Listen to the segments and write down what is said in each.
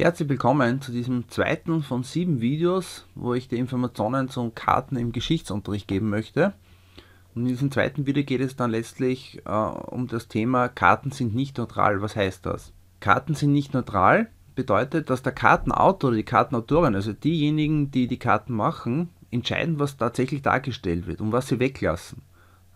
Herzlich willkommen zu diesem zweiten von sieben Videos, wo ich dir Informationen zum Karten im Geschichtsunterricht geben möchte. Und in diesem zweiten Video geht es dann letztlich äh, um das Thema Karten sind nicht neutral. Was heißt das? Karten sind nicht neutral bedeutet, dass der Kartenautor oder die Kartenautorin, also diejenigen, die die Karten machen, entscheiden, was tatsächlich dargestellt wird und was sie weglassen.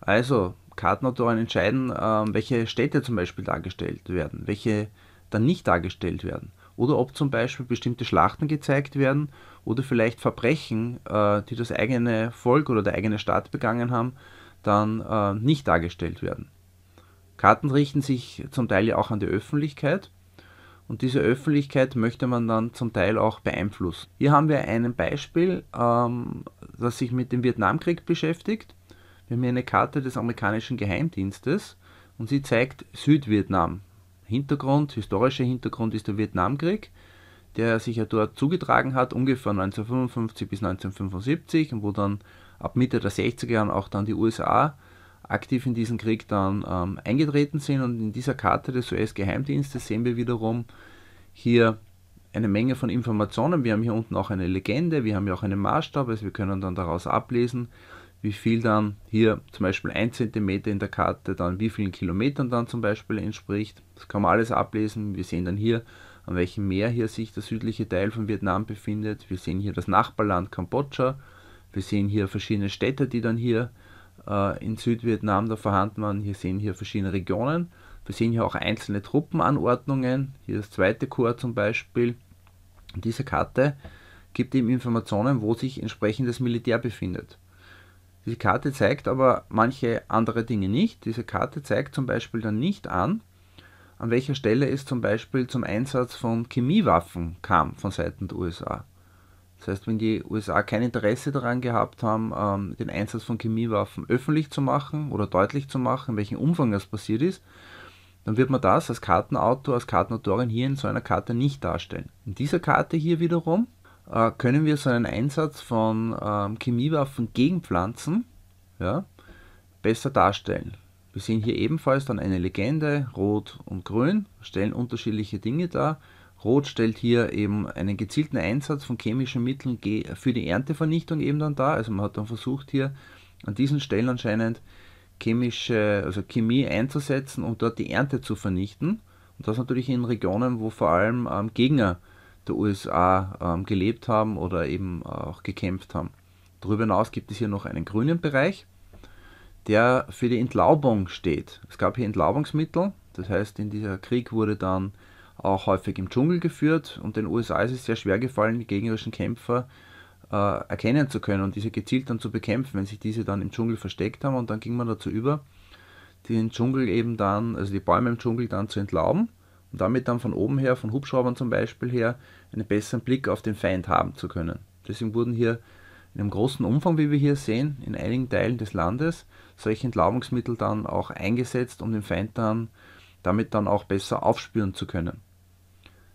Also Kartenautoren entscheiden, äh, welche Städte zum Beispiel dargestellt werden, welche dann nicht dargestellt werden oder ob zum Beispiel bestimmte Schlachten gezeigt werden oder vielleicht Verbrechen, äh, die das eigene Volk oder der eigene Staat begangen haben, dann äh, nicht dargestellt werden. Karten richten sich zum Teil ja auch an die Öffentlichkeit und diese Öffentlichkeit möchte man dann zum Teil auch beeinflussen. Hier haben wir ein Beispiel, ähm, das sich mit dem Vietnamkrieg beschäftigt. Wir haben hier eine Karte des amerikanischen Geheimdienstes und sie zeigt Südvietnam Hintergrund, historischer Hintergrund ist der Vietnamkrieg, der sich ja dort zugetragen hat, ungefähr 1955 bis 1975, und wo dann ab Mitte der 60er Jahren auch dann die USA aktiv in diesen Krieg dann ähm, eingetreten sind. Und in dieser Karte des US-Geheimdienstes sehen wir wiederum hier eine Menge von Informationen. Wir haben hier unten auch eine Legende, wir haben ja auch einen Maßstab, also wir können dann daraus ablesen, wie viel dann hier zum Beispiel 1 cm in der Karte dann wie vielen Kilometern dann zum Beispiel entspricht. Das kann man alles ablesen. Wir sehen dann hier, an welchem Meer hier sich der südliche Teil von Vietnam befindet. Wir sehen hier das Nachbarland Kambodscha. Wir sehen hier verschiedene Städte, die dann hier äh, in Südvietnam da vorhanden waren. Hier sehen hier verschiedene Regionen. Wir sehen hier auch einzelne Truppenanordnungen. Hier das zweite Korps zum Beispiel. diese Karte gibt eben Informationen, wo sich entsprechendes Militär befindet. Diese Karte zeigt aber manche andere Dinge nicht. Diese Karte zeigt zum Beispiel dann nicht an, an welcher Stelle es zum Beispiel zum Einsatz von Chemiewaffen kam von Seiten der USA. Das heißt, wenn die USA kein Interesse daran gehabt haben, ähm, den Einsatz von Chemiewaffen öffentlich zu machen oder deutlich zu machen, in welchem Umfang das passiert ist, dann wird man das als Kartenautor, als Kartenautorin hier in so einer Karte nicht darstellen. In dieser Karte hier wiederum äh, können wir so einen Einsatz von ähm, Chemiewaffen gegen Pflanzen ja, besser darstellen. Wir sehen hier ebenfalls dann eine Legende, Rot und Grün, stellen unterschiedliche Dinge dar. Rot stellt hier eben einen gezielten Einsatz von chemischen Mitteln für die Erntevernichtung eben dann dar. Also man hat dann versucht hier an diesen Stellen anscheinend chemische, also Chemie einzusetzen und dort die Ernte zu vernichten. Und das natürlich in Regionen, wo vor allem ähm, Gegner äh, der USA ähm, gelebt haben oder eben auch gekämpft haben. Darüber hinaus gibt es hier noch einen grünen Bereich, der für die Entlaubung steht. Es gab hier Entlaubungsmittel, das heißt, in dieser Krieg wurde dann auch häufig im Dschungel geführt und den USA ist es sehr schwer gefallen, die gegnerischen Kämpfer äh, erkennen zu können und diese gezielt dann zu bekämpfen, wenn sich diese dann im Dschungel versteckt haben und dann ging man dazu über, den Dschungel eben dann, also die Bäume im Dschungel dann zu entlauben und damit dann von oben her, von Hubschraubern zum Beispiel her, einen besseren Blick auf den Feind haben zu können. Deswegen wurden hier in einem großen Umfang, wie wir hier sehen, in einigen Teilen des Landes solche Entlaubungsmittel dann auch eingesetzt, um den Feind dann damit dann auch besser aufspüren zu können.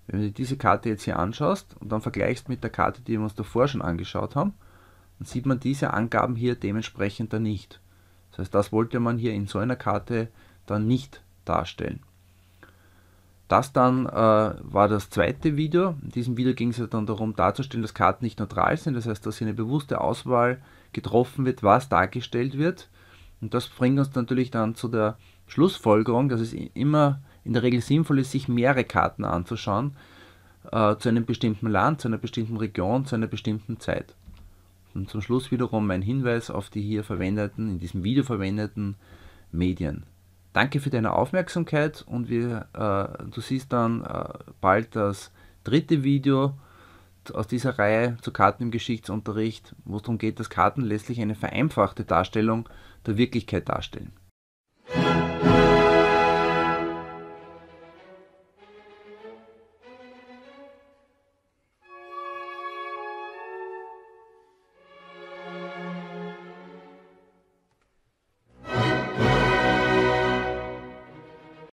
Wenn du dir diese Karte jetzt hier anschaust und dann vergleichst mit der Karte, die wir uns davor schon angeschaut haben, dann sieht man diese Angaben hier dementsprechend dann nicht. Das heißt, das wollte man hier in so einer Karte dann nicht darstellen. Das dann äh, war das zweite Video. In diesem Video ging es ja dann darum darzustellen, dass Karten nicht neutral sind. Das heißt, dass hier eine bewusste Auswahl getroffen wird, was dargestellt wird. Und das bringt uns natürlich dann zu der Schlussfolgerung, dass es immer in der Regel sinnvoll ist, sich mehrere Karten anzuschauen äh, zu einem bestimmten Land, zu einer bestimmten Region, zu einer bestimmten Zeit. Und zum Schluss wiederum mein Hinweis auf die hier verwendeten, in diesem Video verwendeten Medien. Danke für deine Aufmerksamkeit und wir, äh, du siehst dann äh, bald das dritte Video aus dieser Reihe zu Karten im Geschichtsunterricht, wo es darum geht, dass Karten letztlich eine vereinfachte Darstellung der Wirklichkeit darstellen.